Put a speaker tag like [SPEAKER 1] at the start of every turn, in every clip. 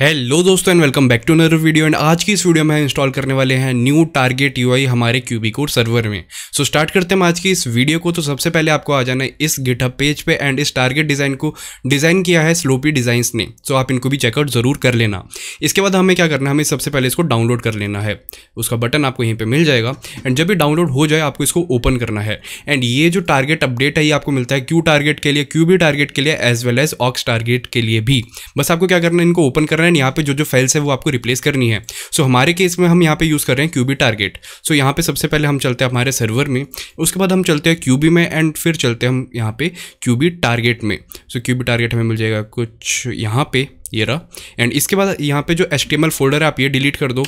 [SPEAKER 1] hello दोस्तों and welcome back to another video and आज की इस वीडियो में हम इंस्टॉल करने वाले हैं न्यू टारगेट यूआई हमारे क्यूबिकोर सर्वर में सो so, स्टार्ट करते हैं आज की इस वीडियो को तो सबसे पहले आपको आ जाना है इस गिटहब पेज पे एंड इस टारगेट डिज़ाइन को डिज़ाइन किया है स्लोपी डिज़ाइंस ने सो so, आप इनको भी चेकआउट ज़रूर कर लेना इसके बाद हमें क्या करना है हमें सबसे पहले इसको डाउनलोड कर लेना है उसका बटन आपको यहीं पर मिल जाएगा एंड जब भी डाउनलोड हो जाए आपको इसको ओपन करना है एंड ये जो टारगेट अपडेट है ये आपको मिलता है क्यू टारगेट के लिए क्यू टारगेट के लिए as well as aux target के लिए भी बस आपको क्या करना है इनको ओपन करना है एंड यहाँ पे जो जो फाइल्स है वो आपको रिप्लेस करनी है सो so, हमारे केस में हम यहाँ पे यूज़ कर रहे हैं क्यूबी टारगेट सो यहाँ पे सबसे पहले हम चलते हैं हमारे सर्वर में उसके बाद हम चलते हैं क्यूबी में एंड फिर चलते हैं हम यहाँ पे क्यूबी टारगेट में सो क्यूबी टारगेट हमें मिल जाएगा कुछ यहाँ पे ये रहा एंड इसके बाद यहाँ पे जो एच फोल्डर है आप ये डिलीट कर दो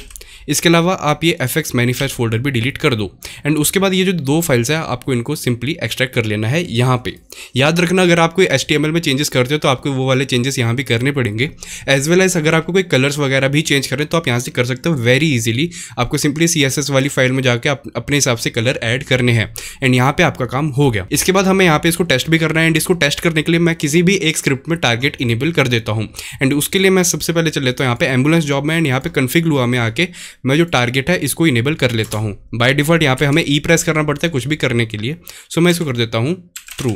[SPEAKER 1] इसके अलावा आप ये एफ एक्स मैनिफेस्ट फोल्डर भी डिलीट कर दो एंड उसके बाद ये जो दो फाइल्स हैं आपको इनको सिंपली एक्सट्रैक्ट कर लेना है यहाँ पे याद रखना अगर आप कोई एल में चेंजेस करते हो तो आपको वो वाले चेंजेस यहाँ भी करने पड़ेंगे एज वेल एज अगर आपको कोई कलर्स वगैरह भी चेंज करें तो आप यहाँ से कर सकते हो वेरी ईजिली आपको सिंपली सी वाली फाइल में जाकर आप अपने हिसाब से कलर ऐड करने हैं एंड यहाँ पर आपका काम हो गया इसके बाद हमें यहाँ पर इसको टेस्ट भी करना है एंड इसको टेस्ट करने के लिए मैं किसी भी एक स्क्रिप्ट में टारगेट इनेबल कर देता हूँ एंड उसके लिए मैं सबसे पहले चल लेता हूँ यहाँ पे एम्बुलेंस जॉब में एंड यहाँ पर कन्फिग लुआ में आके मैं जो टारगेट है इसको इनेबल कर लेता हूँ बाय डिफ़ॉल्ट यहाँ पे हमें ई e प्रेस करना पड़ता है कुछ भी करने के लिए सो मैं इसको कर देता हूँ ट्रू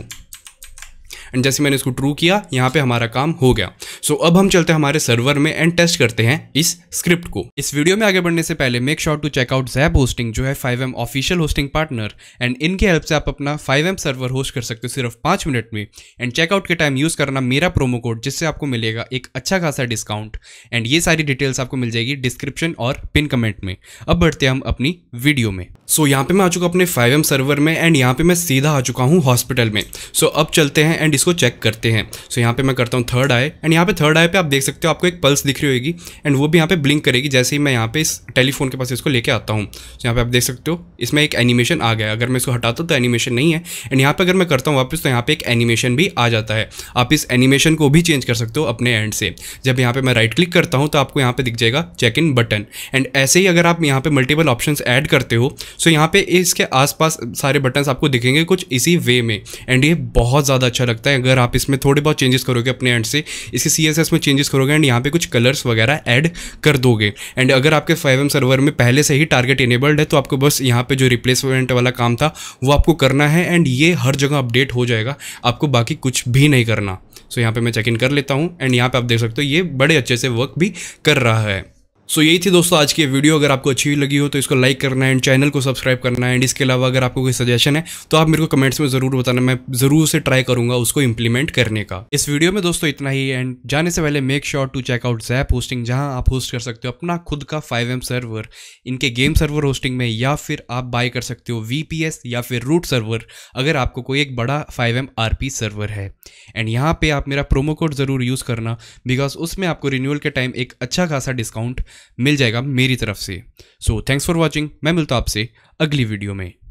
[SPEAKER 1] एंड जैसे मैंने इसको ट्रू किया यहाँ पे हमारा काम हो गया सो अब हम चलते हैं हमारे सर्वर में एंड टेस्ट करते हैं इस स्क्रिप्ट को इस वीडियो में आगे बढ़ने से पहले make sure to checkout Zap hosting जो है five M official hosting partner and इनके हेल्प से आप अपना फाइव एम सर्वर होस्ट कर सकते हो सिर्फ पाँच मिनट में एंड चेकआउट के टाइम यूज़ करना मेरा प्रोमो कोड जिससे आपको मिलेगा एक अच्छा खासा डिस्काउंट एंड ये सारी डिटेल्स आपको मिल जाएगी डिस्क्रिप्शन और पिन कमेंट में अब बढ़ते हैं हम अपनी वीडियो में सो so, यहाँ पे मैं आ चुका अपने फाइव एम सर्वर में एंड यहाँ पे मैं सीधा आ चुका हूँ हॉस्पिटल में सो so, अब चलते हैं एंड इसको चेक करते हैं सो so, यहाँ पे मैं करता हूँ थर्ड आए एंड यहाँ पे थर्ड आए पे आप देख सकते हो आपको एक पल्स दिख रही होगी एंड वो भी यहाँ पे ब्लिंक करेगी जैसे ही मैं यहाँ पे इस टेलीफोन के पास इसको लेके आता हूँ सो so, यहाँ पे आप देख सकते हो इसमें एक एनिमेशन आ गया अगर मैं इसको हटाता हूँ तो एनिमेशन नहीं है एंड यहाँ पर अगर मैं करता हूँ वापस तो यहाँ पर एक एनिमेशन भी आ जाता है आप इस एनिमेशन को भी चेंज कर सकते हो अपने एंड से जब यहाँ पर मैं राइट क्लिक करता हूँ तो आपको यहाँ पर दिख जाएगा चेक इन बटन एंड ऐसे ही अगर आप यहाँ पर मल्टीपल ऑप्शन ऐड करते हो सो यहाँ पे इसके आसपास सारे बटन्स आपको दिखेंगे कुछ इसी वे में एंड ये बहुत ज़्यादा अच्छा लगता है अगर आप इसमें थोड़े बहुत चेंजेस करोगे अपने एंड से इसके सी में चेंजेस करोगे एंड यहाँ पे कुछ कलर्स वगैरह ऐड कर दोगे एंड अगर आपके फाइव सर्वर में पहले से ही टारगेट इनेबल्ड है तो आपको बस यहाँ पर जो रिप्लेसमेंट वाला काम था वो आपको करना है एंड ये हर जगह अपडेट हो जाएगा आपको बाकी कुछ भी नहीं करना सो so, यहाँ पे मैं चेक इन कर लेता हूँ एंड यहाँ पे आप देख सकते हो ये बड़े अच्छे से वर्क भी कर रहा है सो so, यही थी दोस्तों आज की वीडियो अगर आपको अच्छी लगी हो तो इसको लाइक करना है एंड चैनल को सब्सक्राइब करना है एंड इसके अलावा अगर आपको कोई सजेशन है तो आप मेरे को कमेंट्स में ज़रूर बताना मैं ज़रूर से ट्राई करूंगा उसको इंप्लीमेंट करने का इस वीडियो में दोस्तों इतना ही एंड जाने से पहले make sure to check out Zap hosting जहाँ आप होस्ट कर सकते हो अपना खुद का फाइव एम सर्वर इनके गेम सर्वर होस्टिंग में या फिर आप बाय कर सकते हो वी या फिर रूट सर्वर अगर आपको कोई एक बड़ा फाइव एम सर्वर है एंड यहाँ पर आप मेरा प्रोमो कोड ज़रूर यूज़ करना बिकॉज उसमें आपको रिन्यूअल के टाइम एक अच्छा खासा डिस्काउंट मिल जाएगा मेरी तरफ से सो थैंक्स फॉर वॉचिंग मैं मिलता आपसे अगली वीडियो में